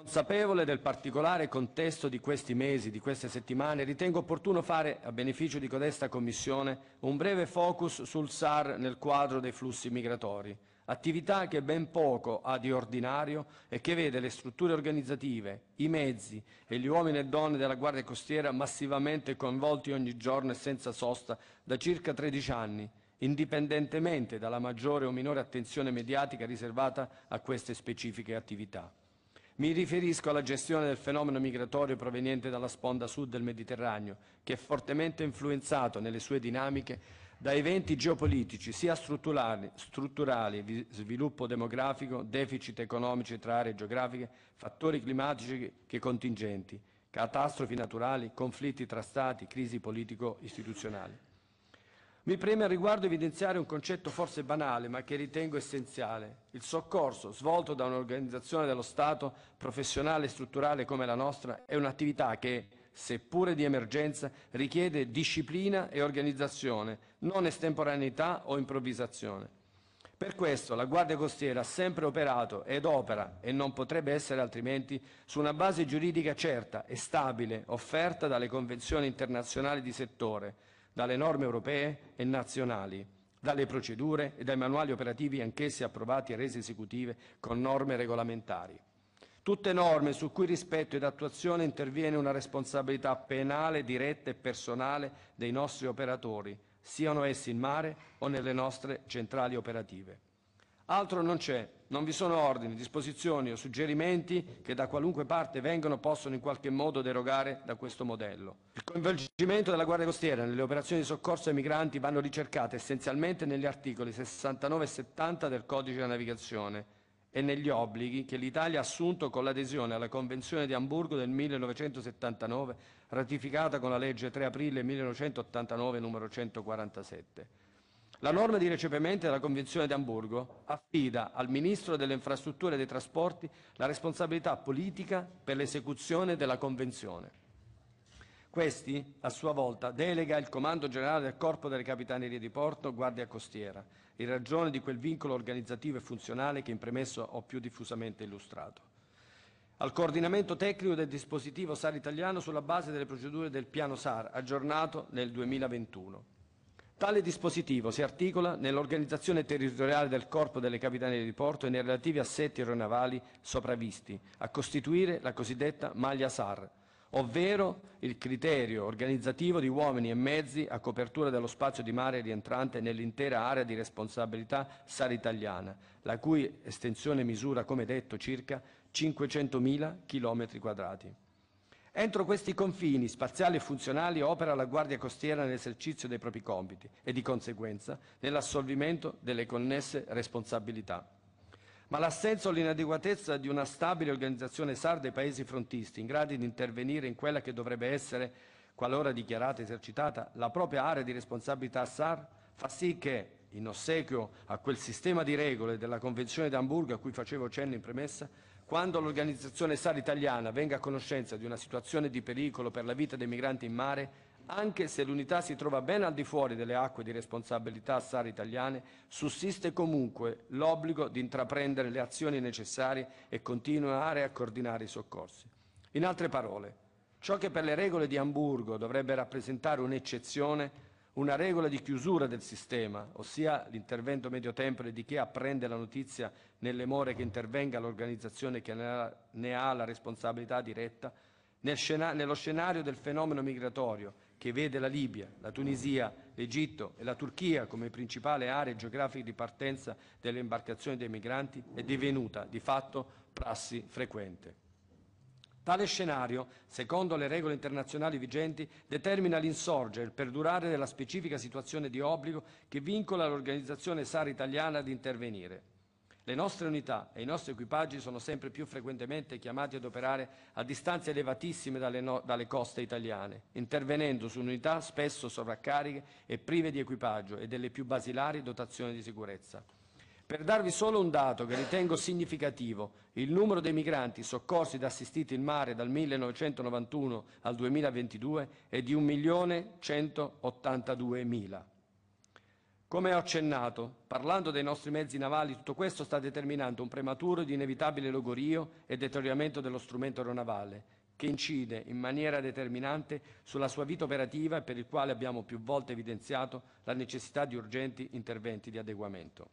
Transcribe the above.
Consapevole del particolare contesto di questi mesi, di queste settimane, ritengo opportuno fare, a beneficio di codesta Commissione, un breve focus sul SAR nel quadro dei flussi migratori, attività che ben poco ha di ordinario e che vede le strutture organizzative, i mezzi e gli uomini e donne della Guardia Costiera massivamente coinvolti ogni giorno e senza sosta da circa 13 anni, indipendentemente dalla maggiore o minore attenzione mediatica riservata a queste specifiche attività. Mi riferisco alla gestione del fenomeno migratorio proveniente dalla sponda sud del Mediterraneo, che è fortemente influenzato nelle sue dinamiche da eventi geopolitici sia strutturali, strutturali, sviluppo demografico, deficit economici tra aree geografiche, fattori climatici che contingenti, catastrofi naturali, conflitti tra stati, crisi politico-istituzionali. Mi preme al riguardo evidenziare un concetto forse banale, ma che ritengo essenziale. Il soccorso, svolto da un'organizzazione dello Stato professionale e strutturale come la nostra, è un'attività che, seppure di emergenza, richiede disciplina e organizzazione, non estemporaneità o improvvisazione. Per questo la Guardia Costiera ha sempre operato ed opera, e non potrebbe essere altrimenti, su una base giuridica certa e stabile offerta dalle convenzioni internazionali di settore, dalle norme europee e nazionali, dalle procedure e dai manuali operativi anch'essi approvati e resi esecutive con norme regolamentari. Tutte norme su cui rispetto ed attuazione interviene una responsabilità penale, diretta e personale dei nostri operatori, siano essi in mare o nelle nostre centrali operative. Altro non c'è, non vi sono ordini, disposizioni o suggerimenti che da qualunque parte vengono possono in qualche modo derogare da questo modello. Il coinvolgimento della Guardia Costiera nelle operazioni di soccorso ai migranti vanno ricercate essenzialmente negli articoli 69 e 70 del Codice della Navigazione e negli obblighi che l'Italia ha assunto con l'adesione alla Convenzione di Amburgo del 1979, ratificata con la legge 3 aprile 1989 numero 147. La norma di recepimento della Convenzione di Amburgo affida al Ministro delle Infrastrutture e dei Trasporti la responsabilità politica per l'esecuzione della Convenzione. Questi, a sua volta, delega il Comando Generale del Corpo delle Capitanerie di Porto, Guardia Costiera, in ragione di quel vincolo organizzativo e funzionale che in premesso ho più diffusamente illustrato. Al coordinamento tecnico del dispositivo SAR italiano sulla base delle procedure del piano SAR, aggiornato nel 2021 Tale dispositivo si articola nell'organizzazione territoriale del Corpo delle Capitanerie di Porto e nei relativi assetti aeronavali sopravvisti, a costituire la cosiddetta maglia SAR, ovvero il criterio organizzativo di uomini e mezzi a copertura dello spazio di mare rientrante nell'intera area di responsabilità SAR italiana, la cui estensione misura, come detto, circa 500.000 km quadrati. Entro questi confini spaziali e funzionali opera la Guardia Costiera nell'esercizio dei propri compiti e di conseguenza nell'assolvimento delle connesse responsabilità. Ma l'assenza o l'inadeguatezza di una stabile organizzazione SAR dei paesi frontisti in grado di intervenire in quella che dovrebbe essere, qualora dichiarata esercitata, la propria area di responsabilità SAR fa sì che, in ossequio a quel sistema di regole della Convenzione d'Amburgo a cui facevo cenno in premessa, quando l'organizzazione SAR italiana venga a conoscenza di una situazione di pericolo per la vita dei migranti in mare, anche se l'unità si trova ben al di fuori delle acque di responsabilità SAR italiane, sussiste comunque l'obbligo di intraprendere le azioni necessarie e continuare a coordinare i soccorsi. In altre parole, ciò che per le regole di Hamburgo dovrebbe rappresentare un'eccezione una regola di chiusura del sistema, ossia l'intervento medio tempore di chi apprende la notizia nelle more che intervenga l'organizzazione che ne ha, la responsabilità diretta, nel scena nello scenario del fenomeno migratorio che vede la Libia, la Tunisia, l'Egitto e la Turchia come principale aree geografiche di partenza delle imbarcazioni dei migranti, è divenuta di fatto prassi frequente. Tale scenario, secondo le regole internazionali vigenti, determina l'insorgere e il perdurare della specifica situazione di obbligo che vincola l'organizzazione SAR italiana ad intervenire. Le nostre unità e i nostri equipaggi sono sempre più frequentemente chiamati ad operare a distanze elevatissime dalle, no dalle coste italiane, intervenendo su unità spesso sovraccariche e prive di equipaggio e delle più basilari dotazioni di sicurezza. Per darvi solo un dato che ritengo significativo, il numero dei migranti soccorsi ed assistiti in mare dal 1991 al 2022 è di 1.182.000. Come ho accennato, parlando dei nostri mezzi navali, tutto questo sta determinando un prematuro ed inevitabile logorio e deterioramento dello strumento aeronavale, che incide in maniera determinante sulla sua vita operativa e per il quale abbiamo più volte evidenziato la necessità di urgenti interventi di adeguamento.